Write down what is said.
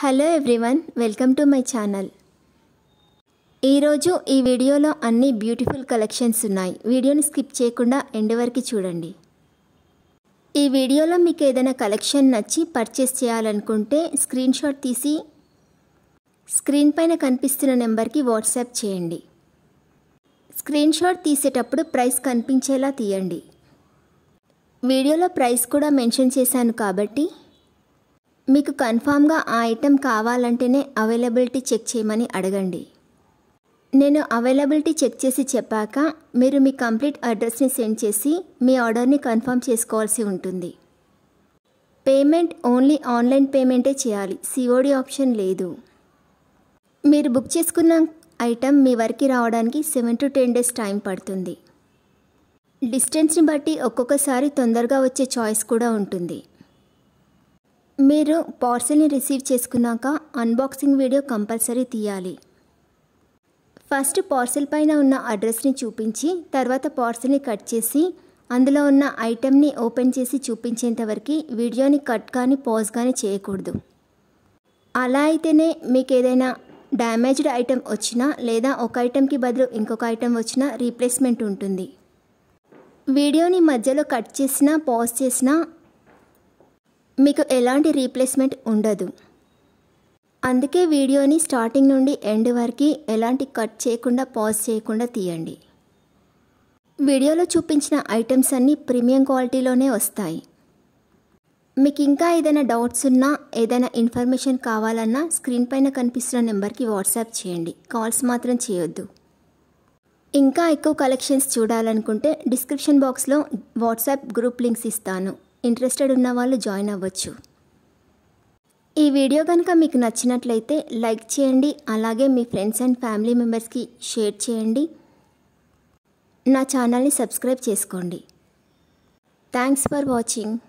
hello everyone welcome to my channel ఈరోజు ఈ వీడియోలో అన్ని బ్యూటిఫుల్ కలెక్షన్స్ ఉన్నాయి వీడియోని స్కిప్ చేయకుండా ఎండ్ వరకు చూడండి ఈ వీడియోలో మీకు ఏదైనా కలెక్షన్ నచ్చి పర్చేస్ చేయాలనుకుంటే స్క్రీన్ షాట్ తీసి స్క్రీన్ పైన కనిపిస్తున్న నెంబర్కి వాట్సాప్ చేయండి స్క్రీన్ షాట్ తీసేటప్పుడు ప్రైస్ కనిపించేలా తీయండి వీడియోలో ప్రైస్ కూడా మెన్షన్ చేశాను కాబట్టి మీకు కన్ఫామ్గా ఆ ఐటెం కావాలంటేనే అవైలబిలిటీ చెక్ చేయమని అడగండి నేను అవైలబిలిటీ చెక్ చేసి చెప్పాక మీరు మీ కంప్లీట్ అడ్రస్ని సెండ్ చేసి మీ ఆర్డర్ని కన్ఫర్మ్ చేసుకోవాల్సి ఉంటుంది పేమెంట్ ఓన్లీ ఆన్లైన్ పేమెంటే చేయాలి సిఓడి ఆప్షన్ లేదు మీరు బుక్ చేసుకున్న ఐటెం మీ వరకు రావడానికి seven to ten days time పడుతుంది డిస్టెన్స్ని బట్టి ఒక్కొక్కసారి తొందరగా వచ్చే చాయిస్ కూడా ఉంటుంది మీరు పార్సిల్ని రిసీవ్ చేసుకున్నాక అన్బాక్సింగ్ వీడియో కంపల్సరీ తీయాలి ఫస్ట్ పార్సిల్ పైన ఉన్న అడ్రస్ని చూపించి తర్వాత పార్సిల్ని కట్ చేసి అందులో ఉన్న ఐటెంని ఓపెన్ చేసి చూపించేంతవరకు వీడియోని కట్ కానీ పాజ్ కానీ చేయకూడదు అలా అయితేనే మీకు ఏదైనా డ్యామేజ్డ్ ఐటెం వచ్చినా లేదా ఒక ఐటెంకి బదులు ఇంకొక ఐటెం వచ్చినా రీప్లేస్మెంట్ ఉంటుంది వీడియోని మధ్యలో కట్ చేసినా పాజ్ చేసినా మీకు ఎలాంటి రీప్లేస్మెంట్ ఉండదు అందుకే వీడియోని స్టార్టింగ్ నుండి ఎండ్ వరకు ఎలాంటి కట్ చేయకుండా పాజ్ చేయకుండా తీయండి వీడియోలో చూపించిన ఐటమ్స్ అన్నీ ప్రీమియం క్వాలిటీలోనే వస్తాయి మీకు ఇంకా ఏదైనా డౌట్స్ ఉన్నా ఏదైనా ఇన్ఫర్మేషన్ కావాలన్నా స్క్రీన్ పైన కనిపిస్తున్న నెంబర్కి వాట్సాప్ చేయండి కాల్స్ మాత్రం చేయొద్దు ఇంకా ఎక్కువ కలెక్షన్స్ చూడాలనుకుంటే డిస్క్రిప్షన్ బాక్స్లో వాట్సాప్ గ్రూప్ లింక్స్ ఇస్తాను ఇంట్రెస్టెడ్ ఉన్న వాళ్ళు జాయిన్ అవ్వచ్చు ఈ వీడియో కనుక మీకు నచ్చినట్లయితే లైక్ చేయండి అలాగే మీ ఫ్రెండ్స్ అండ్ ఫ్యామిలీ మెంబర్స్కి షేర్ చేయండి నా ఛానల్ని సబ్స్క్రైబ్ చేసుకోండి థ్యాంక్స్ ఫర్ వాచింగ్